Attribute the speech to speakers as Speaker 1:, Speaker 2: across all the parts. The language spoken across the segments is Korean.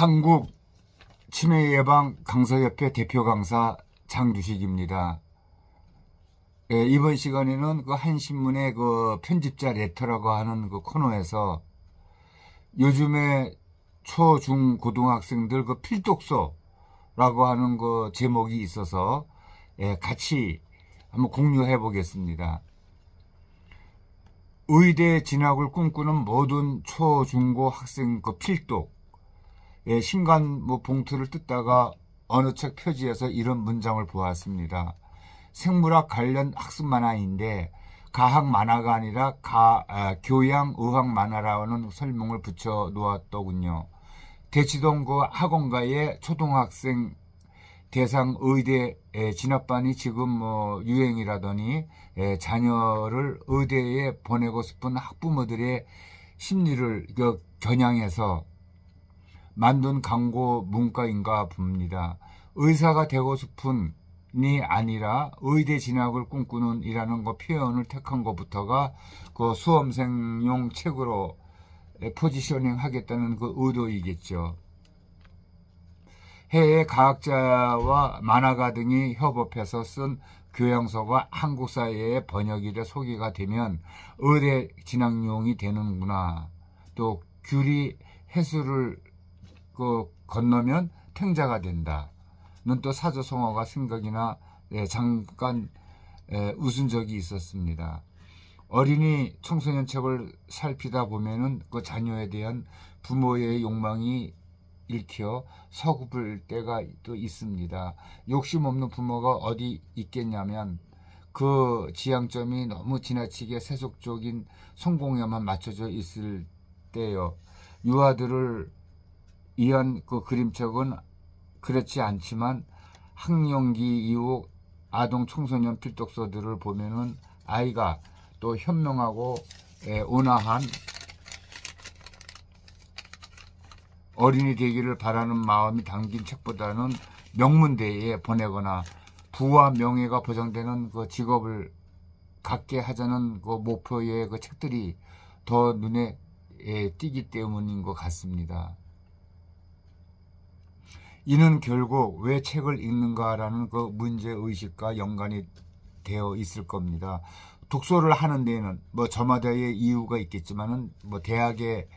Speaker 1: 한국 치매 예방 강서협회 대표 강사 장두식입니다. 예, 이번 시간에는 그 한신문의 그 편집자 레터라고 하는 그 코너에서 요즘에 초, 중, 고등학생들 그 필독서라고 하는 그 제목이 있어서 예, 같이 한번 공유해 보겠습니다. 의대 진학을 꿈꾸는 모든 초, 중고 학생 그 필독 예, 신간 뭐 봉투를 뜯다가 어느 책 표지에서 이런 문장을 보았습니다. 생물학 관련 학습 만화인데 가학 만화가 아니라 가, 아, 교양 의학 만화라는 설명을 붙여 놓았더군요. 대치동 그학원가의 초등학생 대상 의대 진학반이 지금 뭐 유행이라더니 자녀를 의대에 보내고 싶은 학부모들의 심리를 겨냥해서 만든 광고 문과인가 봅니다. 의사가 되고 싶은 이 아니라 의대 진학을 꿈꾸는 이라는 거 표현을 택한 것부터가 그 수험생용 책으로 포지셔닝 하겠다는 그 의도이겠죠. 해외 과학자와 만화가 등이 협업해서 쓴 교양서가 한국 사회의 번역일에 소개가 되면 의대 진학용이 되는구나. 또 규리 해수를 그 건너면 탱자가 된다는 또사조송어가 생각이나 예, 잠깐 예, 웃은 적이 있었습니다. 어린이 청소년 책을 살피다 보면은 그 자녀에 대한 부모의 욕망이 일으켜 서구불 때가 또 있습니다. 욕심 없는 부모가 어디 있겠냐면 그 지향점이 너무 지나치게 세속적인 성공에만 맞춰져 있을 때요. 유아들을 이한 그 그림책은 그렇지 않지만 학령기 이후 아동 청소년 필독서들을 보면은 아이가 또 현명하고 온화한 예, 어린이 되기를 바라는 마음이 담긴 책보다는 명문대에 보내거나 부와 명예가 보장되는 그 직업을 갖게 하자는 그 목표의 그 책들이 더 눈에 예, 띄기 때문인 것 같습니다. 이는 결국 왜 책을 읽는가라는 그 문제의식과 연관이 되어 있을 겁니다. 독서를 하는 데에는 뭐 저마다의 이유가 있겠지만은 뭐 대학에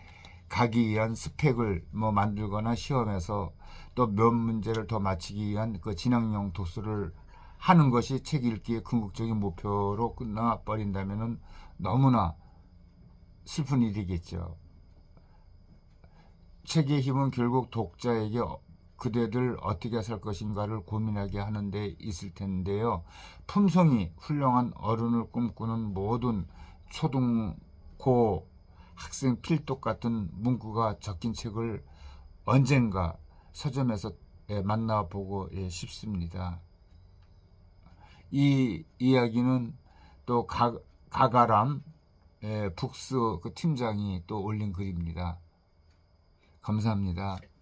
Speaker 1: 가기 위한 스펙을 뭐 만들거나 시험에서 또 몇 문제를 더 마치기 위한 그 진학용 독서를 하는 것이 책 읽기의 궁극적인 목표로 끝나 버린다면은 너무나 슬픈 일이겠죠. 책의 힘은 결국 독자에게 그대들 어떻게 살 것인가를 고민하게 하는데 있을 텐데요. 품성이 훌륭한 어른을 꿈꾸는 모든 초등고 학생 필독 같은 문구가 적힌 책을 언젠가 서점에서 예, 만나보고 예, 싶습니다. 이 이야기는 또 가, 가람 예, 북스 그 팀장이 또 올린 글입니다. 감사합니다.